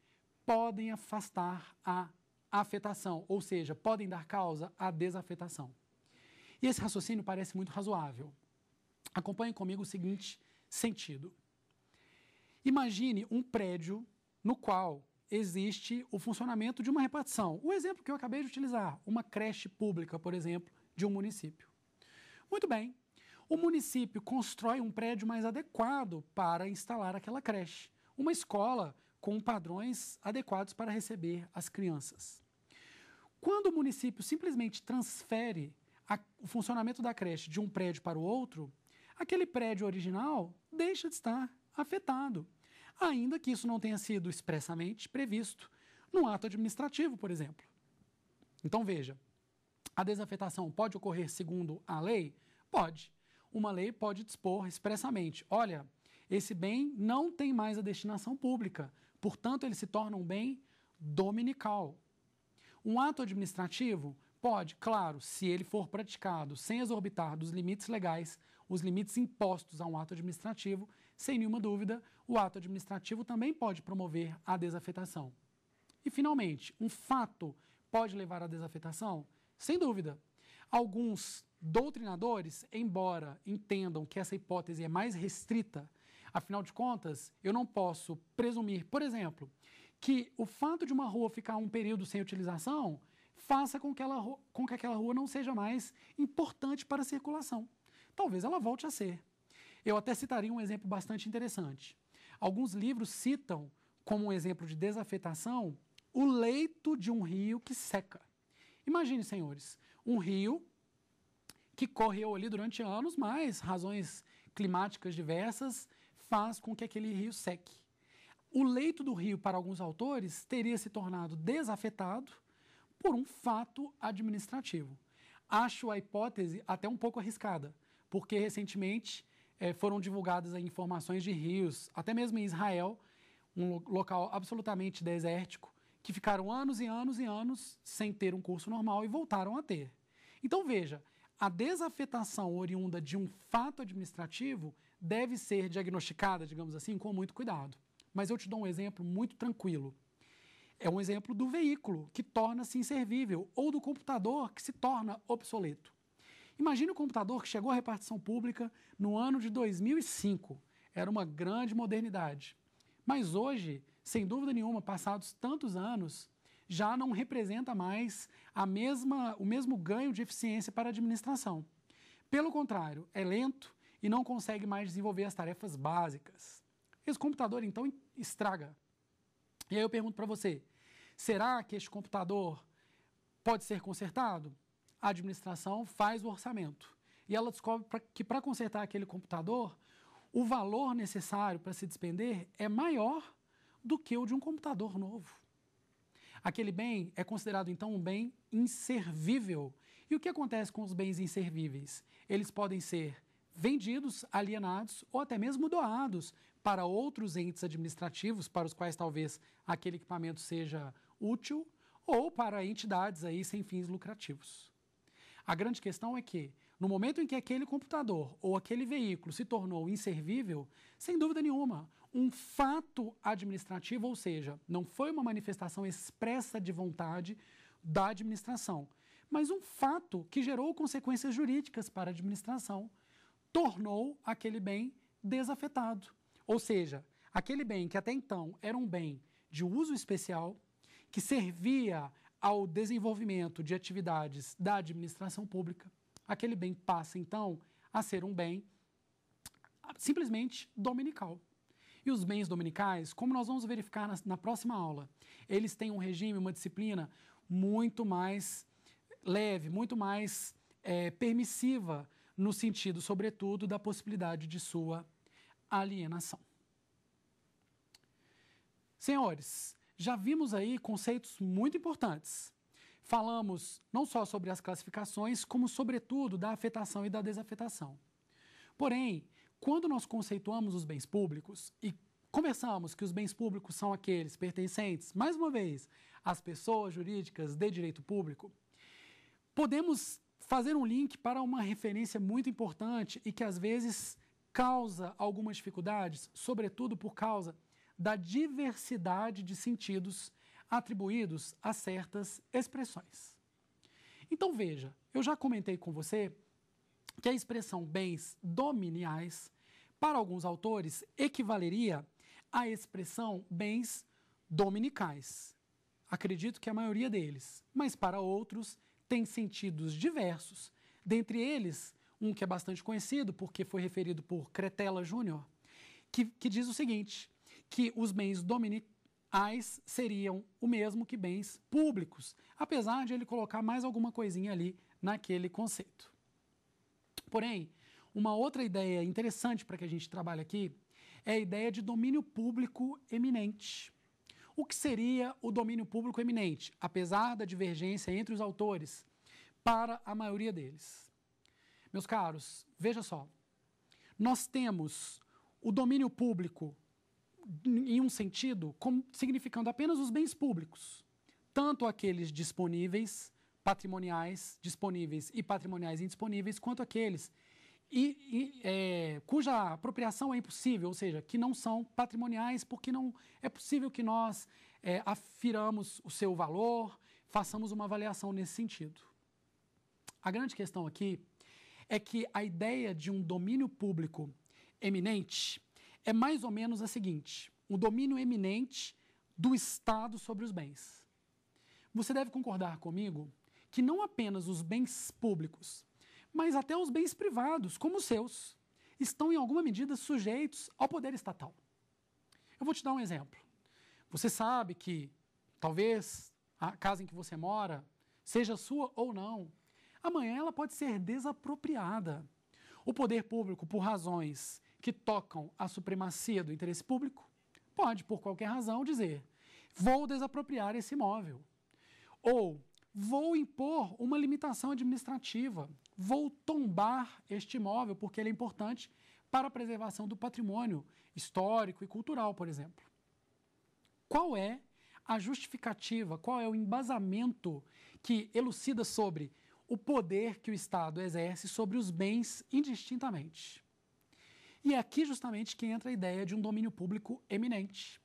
Speaker 1: podem afastar a afetação, ou seja, podem dar causa à desafetação. E esse raciocínio parece muito razoável. Acompanhe comigo o seguinte sentido. Imagine um prédio no qual existe o funcionamento de uma repartição. O exemplo que eu acabei de utilizar, uma creche pública, por exemplo, de um município. Muito bem, o município constrói um prédio mais adequado para instalar aquela creche, uma escola com padrões adequados para receber as crianças. Quando o município simplesmente transfere a, o funcionamento da creche de um prédio para o outro, aquele prédio original deixa de estar afetado, ainda que isso não tenha sido expressamente previsto num ato administrativo, por exemplo. Então veja, a desafetação pode ocorrer segundo a lei? Pode uma lei pode dispor expressamente: olha, esse bem não tem mais a destinação pública, portanto, ele se torna um bem dominical. Um ato administrativo pode, claro, se ele for praticado sem exorbitar dos limites legais, os limites impostos a um ato administrativo, sem nenhuma dúvida, o ato administrativo também pode promover a desafetação. E, finalmente, um fato pode levar à desafetação? Sem dúvida. Alguns Doutrinadores, embora entendam que essa hipótese é mais restrita, afinal de contas, eu não posso presumir, por exemplo, que o fato de uma rua ficar um período sem utilização faça com que, ela, com que aquela rua não seja mais importante para a circulação. Talvez ela volte a ser. Eu até citaria um exemplo bastante interessante. Alguns livros citam como um exemplo de desafetação o leito de um rio que seca. Imagine, senhores, um rio que correu ali durante anos, mas razões climáticas diversas faz com que aquele rio seque. O leito do rio, para alguns autores, teria se tornado desafetado por um fato administrativo. Acho a hipótese até um pouco arriscada, porque recentemente eh, foram divulgadas informações de rios, até mesmo em Israel, um local absolutamente desértico, que ficaram anos e anos e anos sem ter um curso normal e voltaram a ter. Então veja, a desafetação oriunda de um fato administrativo deve ser diagnosticada, digamos assim, com muito cuidado. Mas eu te dou um exemplo muito tranquilo. É um exemplo do veículo que torna-se inservível ou do computador que se torna obsoleto. Imagine o computador que chegou à repartição pública no ano de 2005. Era uma grande modernidade. Mas hoje, sem dúvida nenhuma, passados tantos anos, já não representa mais a mesma, o mesmo ganho de eficiência para a administração. Pelo contrário, é lento e não consegue mais desenvolver as tarefas básicas. Esse computador, então, estraga. E aí eu pergunto para você: será que este computador pode ser consertado? A administração faz o orçamento e ela descobre que para consertar aquele computador, o valor necessário para se despender é maior do que o de um computador novo. Aquele bem é considerado então um bem inservível. E o que acontece com os bens inservíveis? Eles podem ser vendidos, alienados ou até mesmo doados para outros entes administrativos para os quais talvez aquele equipamento seja útil ou para entidades aí sem fins lucrativos. A grande questão é que, no momento em que aquele computador ou aquele veículo se tornou inservível, sem dúvida nenhuma, um fato administrativo, ou seja, não foi uma manifestação expressa de vontade da administração, mas um fato que gerou consequências jurídicas para a administração, tornou aquele bem desafetado. Ou seja, aquele bem que até então era um bem de uso especial, que servia ao desenvolvimento de atividades da administração pública, aquele bem passa então a ser um bem simplesmente dominical. E os bens dominicais, como nós vamos verificar na, na próxima aula, eles têm um regime, uma disciplina muito mais leve, muito mais é, permissiva, no sentido, sobretudo, da possibilidade de sua alienação. Senhores, já vimos aí conceitos muito importantes. Falamos não só sobre as classificações, como, sobretudo, da afetação e da desafetação. Porém, quando nós conceituamos os bens públicos e começamos que os bens públicos são aqueles pertencentes, mais uma vez, às pessoas jurídicas de direito público, podemos fazer um link para uma referência muito importante e que às vezes causa algumas dificuldades, sobretudo por causa da diversidade de sentidos atribuídos a certas expressões. Então veja, eu já comentei com você que a expressão bens dominiais para alguns autores, equivaleria à expressão bens dominicais. Acredito que a maioria deles, mas para outros tem sentidos diversos. Dentre eles, um que é bastante conhecido, porque foi referido por Cretela Júnior, que, que diz o seguinte: que os bens dominicais seriam o mesmo que bens públicos, apesar de ele colocar mais alguma coisinha ali naquele conceito. Porém, uma outra ideia interessante para que a gente trabalhe aqui é a ideia de domínio público eminente. O que seria o domínio público eminente, apesar da divergência entre os autores, para a maioria deles? Meus caros, veja só. Nós temos o domínio público, em um sentido, como, significando apenas os bens públicos, tanto aqueles disponíveis, patrimoniais, disponíveis e patrimoniais indisponíveis, quanto aqueles e, e é, cuja apropriação é impossível, ou seja, que não são patrimoniais, porque não é possível que nós é, afiramos o seu valor, façamos uma avaliação nesse sentido. A grande questão aqui é que a ideia de um domínio público eminente é mais ou menos a seguinte: o domínio eminente do Estado sobre os bens. Você deve concordar comigo que não apenas os bens públicos, mas até os bens privados, como os seus, estão em alguma medida sujeitos ao poder estatal. Eu vou te dar um exemplo. Você sabe que talvez a casa em que você mora, seja sua ou não, amanhã ela pode ser desapropriada. O poder público, por razões que tocam à supremacia do interesse público, pode, por qualquer razão, dizer: vou desapropriar esse imóvel. Ou vou impor uma limitação administrativa vou tombar este imóvel porque ele é importante para a preservação do patrimônio histórico e cultural, por exemplo. Qual é a justificativa, qual é o embasamento que elucida sobre o poder que o Estado exerce sobre os bens indistintamente? E é aqui justamente que entra a ideia de um domínio público eminente.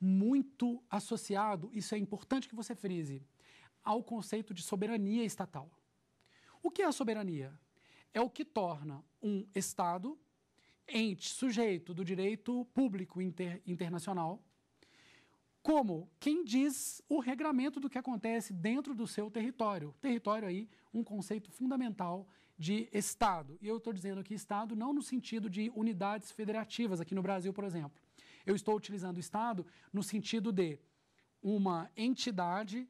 Speaker 1: Muito associado, isso é importante que você frise, ao conceito de soberania estatal. O que é a soberania? É o que torna um Estado ente sujeito do direito público inter, internacional como quem diz o regramento do que acontece dentro do seu território. Território aí, um conceito fundamental de Estado. E eu estou dizendo aqui Estado não no sentido de unidades federativas, aqui no Brasil, por exemplo. Eu estou utilizando Estado no sentido de uma entidade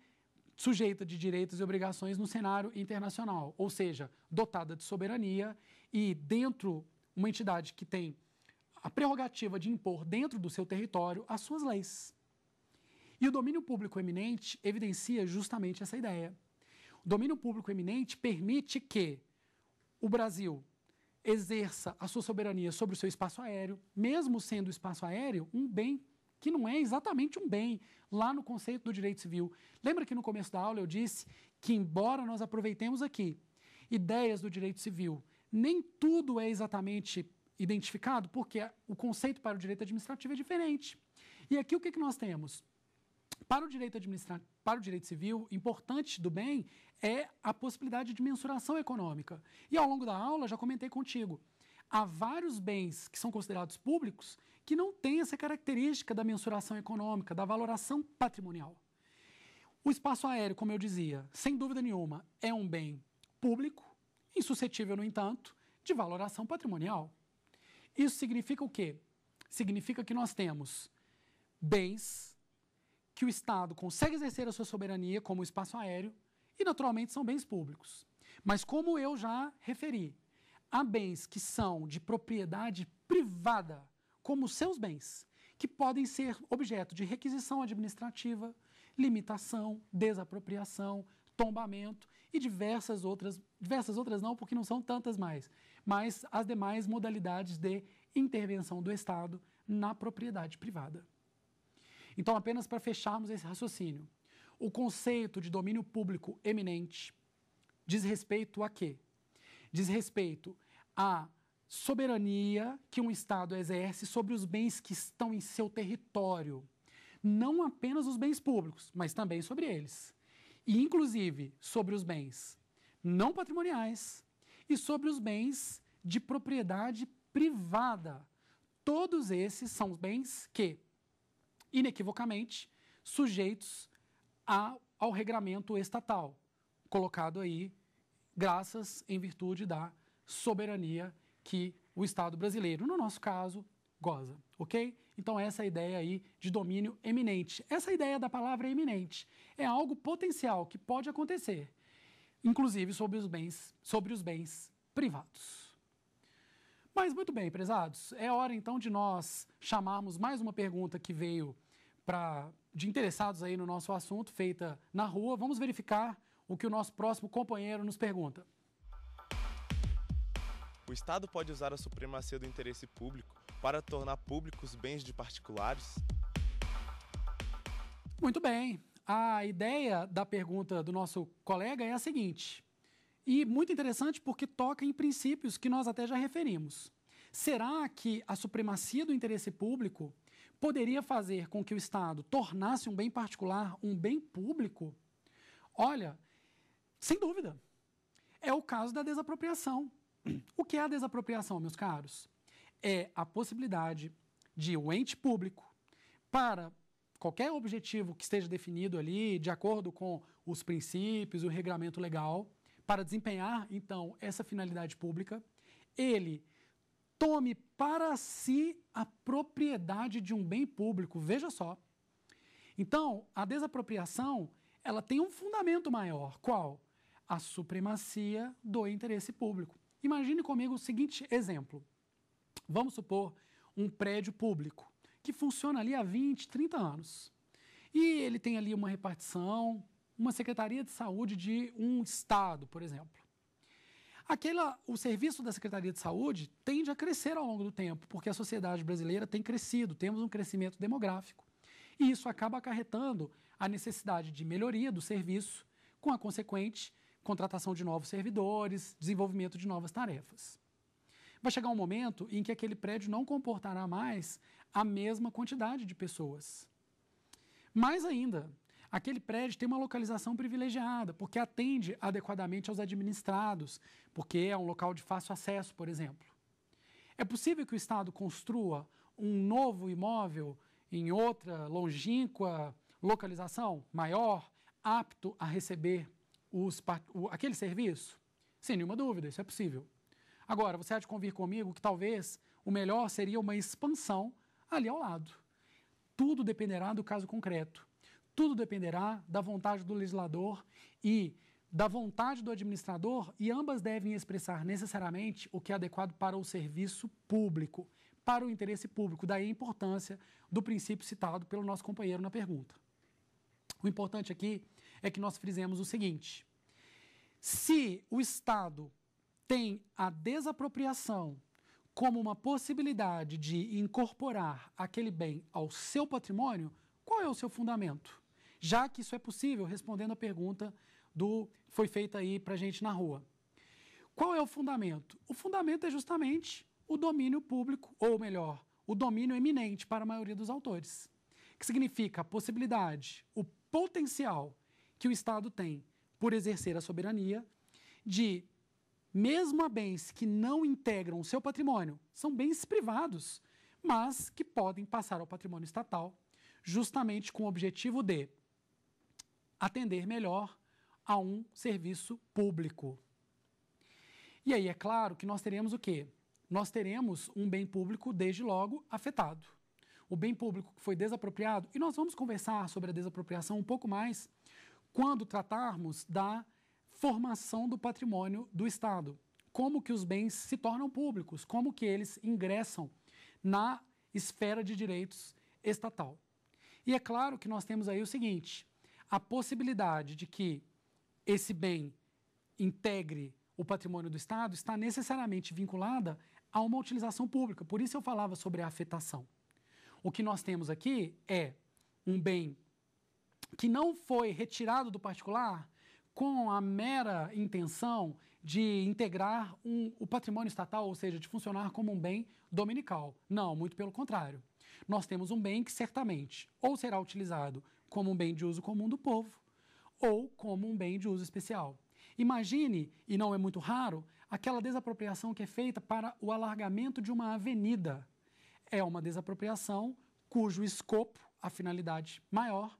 Speaker 1: sujeita de direitos e obrigações no cenário internacional, ou seja, dotada de soberania e dentro uma entidade que tem a prerrogativa de impor dentro do seu território as suas leis. E o domínio público eminente evidencia justamente essa ideia. O domínio público eminente permite que o Brasil exerça a sua soberania sobre o seu espaço aéreo, mesmo sendo o espaço aéreo um bem que não é exatamente um bem, lá no conceito do direito civil. Lembra que no começo da aula eu disse que, embora nós aproveitemos aqui ideias do direito civil, nem tudo é exatamente identificado, porque o conceito para o direito administrativo é diferente. E aqui o que, que nós temos? Para o, direito administra... para o direito civil, importante do bem é a possibilidade de mensuração econômica. E ao longo da aula, já comentei contigo, há vários bens que são considerados públicos que não têm essa característica da mensuração econômica, da valoração patrimonial. O espaço aéreo, como eu dizia, sem dúvida nenhuma, é um bem público, insuscetível, no entanto, de valoração patrimonial. Isso significa o quê? Significa que nós temos bens que o Estado consegue exercer a sua soberania, como o espaço aéreo, e naturalmente são bens públicos. Mas como eu já referi, há bens que são de propriedade privada, como seus bens, que podem ser objeto de requisição administrativa, limitação, desapropriação, tombamento e diversas outras, diversas outras não, porque não são tantas mais, mas as demais modalidades de intervenção do Estado na propriedade privada. Então, apenas para fecharmos esse raciocínio, o conceito de domínio público eminente diz respeito a quê? diz respeito à soberania que um Estado exerce sobre os bens que estão em seu território. Não apenas os bens públicos, mas também sobre eles. E, inclusive, sobre os bens não patrimoniais e sobre os bens de propriedade privada. Todos esses são bens que, inequivocamente, sujeitos a, ao regramento estatal, colocado aí graças em virtude da soberania que o Estado brasileiro, no nosso caso, goza, ok? Então essa é ideia aí de domínio eminente. Essa é ideia da palavra eminente é algo potencial que pode acontecer, inclusive sobre os bens, sobre os bens privados. Mas muito bem, prezados, é hora então de nós chamarmos mais uma pergunta que veio para de interessados aí no nosso assunto, feita na rua. Vamos verificar o que o nosso próximo companheiro nos pergunta. O Estado pode usar a supremacia do interesse público para tornar públicos bens de particulares? Muito bem. A ideia da pergunta do nosso colega é a seguinte, e muito interessante porque toca em princípios que nós até já referimos. Será que a supremacia do interesse público poderia fazer com que o Estado tornasse um bem particular um bem público? Olha, sem dúvida. É o caso da desapropriação. O que é a desapropriação, meus caros? É a possibilidade de o um ente público, para qualquer objetivo que esteja definido ali, de acordo com os princípios o regramento legal, para desempenhar, então, essa finalidade pública, ele tome para si a propriedade de um bem público. Veja só. Então, a desapropriação, ela tem um fundamento maior. Qual? a supremacia do interesse público. Imagine comigo o seguinte exemplo. Vamos supor um prédio público que funciona ali há 20, 30 anos. E ele tem ali uma repartição, uma secretaria de saúde de um estado, por exemplo. Aquela, o serviço da Secretaria de Saúde tende a crescer ao longo do tempo, porque a sociedade brasileira tem crescido, temos um crescimento demográfico. E isso acaba acarretando a necessidade de melhoria do serviço, com a consequente contratação de novos servidores, desenvolvimento de novas tarefas. Vai chegar um momento em que aquele prédio não comportará mais a mesma quantidade de pessoas. Mais ainda, aquele prédio tem uma localização privilegiada, porque atende adequadamente aos administrados, porque é um local de fácil acesso, por exemplo. É possível que o Estado construa um novo imóvel em outra longínqua localização maior, apto a receber os, o, aquele serviço? Sem nenhuma dúvida, isso é possível. Agora, você há de convir comigo que talvez o melhor seria uma expansão ali ao lado. Tudo dependerá do caso concreto. Tudo dependerá da vontade do legislador e da vontade do administrador, e ambas devem expressar necessariamente o que é adequado para o serviço público, para o interesse público. Daí a importância do princípio citado pelo nosso companheiro na pergunta. O importante aqui é é que nós frisemos o seguinte: se o Estado tem a desapropriação como uma possibilidade de incorporar aquele bem ao seu patrimônio, qual é o seu fundamento? Já que isso é possível, respondendo a pergunta do foi feita aí para gente na rua. Qual é o fundamento? O fundamento é justamente o domínio público, ou melhor, o domínio eminente para a maioria dos autores, que significa a possibilidade, o potencial que o Estado tem por exercer a soberania de, mesmo a bens que não integram o seu patrimônio, são bens privados, mas que podem passar ao patrimônio estatal, justamente com o objetivo de atender melhor a um serviço público. E aí é claro que nós teremos o quê? Nós teremos um bem público desde logo afetado. O bem público que foi desapropriado, e nós vamos conversar sobre a desapropriação um pouco mais quando tratarmos da formação do patrimônio do Estado, como que os bens se tornam públicos, como que eles ingressam na esfera de direitos estatal. E é claro que nós temos aí o seguinte: a possibilidade de que esse bem integre o patrimônio do Estado está necessariamente vinculada a uma utilização pública. Por isso eu falava sobre a afetação. O que nós temos aqui é um bem que não foi retirado do particular com a mera intenção de integrar um, o patrimônio estatal, ou seja, de funcionar como um bem dominical. Não, muito pelo contrário. Nós temos um bem que certamente ou será utilizado como um bem de uso comum do povo ou como um bem de uso especial. Imagine, e não é muito raro, aquela desapropriação que é feita para o alargamento de uma avenida. É uma desapropriação cujo escopo, a finalidade maior,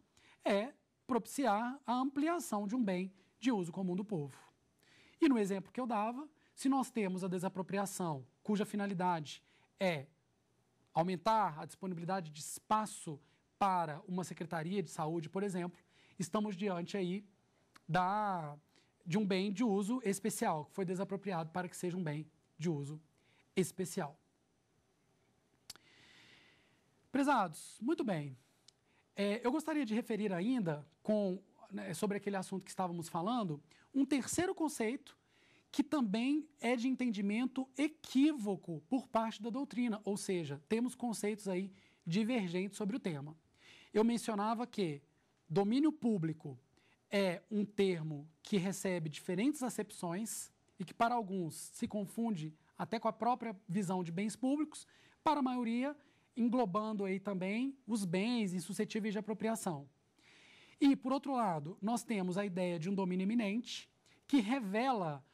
Speaker 1: é propiciar a ampliação de um bem de uso comum do povo. E no exemplo que eu dava, se nós temos a desapropriação, cuja finalidade é aumentar a disponibilidade de espaço para uma secretaria de saúde, por exemplo, estamos diante aí da de um bem de uso especial, que foi desapropriado para que seja um bem de uso especial. Prezados, muito bem. É, eu gostaria de referir ainda, com, né, sobre aquele assunto que estávamos falando, um terceiro conceito que também é de entendimento equívoco por parte da doutrina, ou seja, temos conceitos aí divergentes sobre o tema. Eu mencionava que domínio público é um termo que recebe diferentes acepções e que para alguns se confunde até com a própria visão de bens públicos, para a maioria englobando aí também os bens insuscetíveis de apropriação. E, por outro lado, nós temos a ideia de um domínio iminente que revela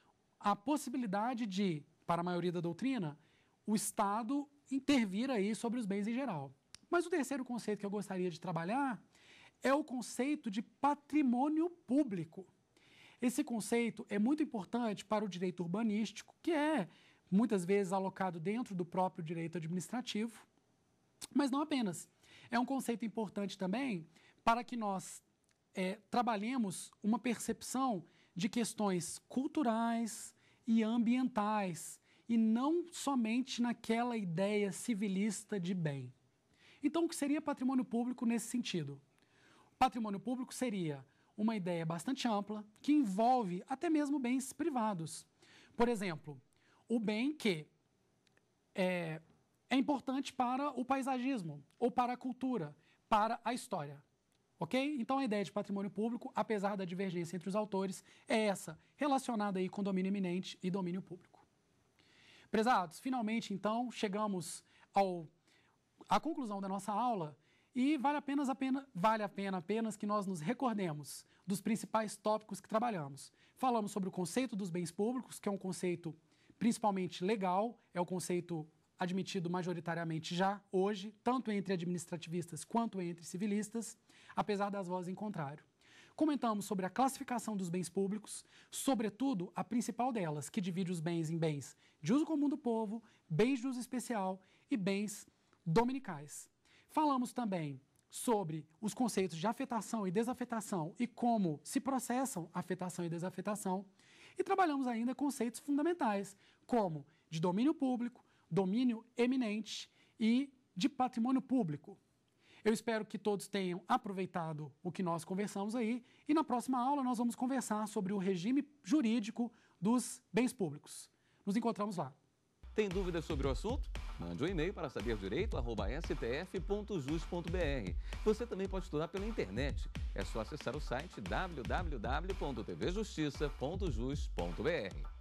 Speaker 1: a possibilidade de, para a maioria da doutrina, o Estado intervir aí sobre os bens em geral. Mas o terceiro conceito que eu gostaria de trabalhar é o conceito de patrimônio público. Esse conceito é muito importante para o direito urbanístico, que é muitas vezes alocado dentro do próprio direito administrativo, mas não apenas. É um conceito importante também para que nós é, trabalhemos uma percepção de questões culturais e ambientais e não somente naquela ideia civilista de bem. Então, o que seria patrimônio público nesse sentido? patrimônio público seria uma ideia bastante ampla que envolve até mesmo bens privados. Por exemplo, o bem que é, é importante para o paisagismo, ou para a cultura, para a história. Ok? Então a ideia de patrimônio público, apesar da divergência entre os autores, é essa, relacionada aí com domínio eminente e domínio público. Prezados, finalmente então chegamos ao, à conclusão da nossa aula e vale, apenas, pena vale a pena apenas que nós nos recordemos dos principais tópicos que trabalhamos. Falamos sobre o conceito dos bens públicos, que é um conceito principalmente legal, é o conceito admitido majoritariamente já hoje, tanto entre administrativistas quanto entre civilistas, apesar das vozes em contrário. Comentamos sobre a classificação dos bens públicos, sobretudo a principal delas, que divide os bens em bens de uso comum do povo, bens de uso especial e bens dominicais. Falamos também sobre os conceitos de afetação e desafetação e como se processam afetação e desafetação. E trabalhamos ainda conceitos fundamentais, como de domínio público, domínio eminente e de patrimônio público. Eu espero que todos tenham aproveitado o que nós conversamos aí e na próxima aula nós vamos conversar sobre o regime jurídico dos bens públicos. Nos encontramos lá. Tem dúvidas sobre o assunto? Mande um e-mail para saberdireito.stf.jus.br. Você também pode estudar pela internet. É só acessar o site www.tvjustiça.jus.br.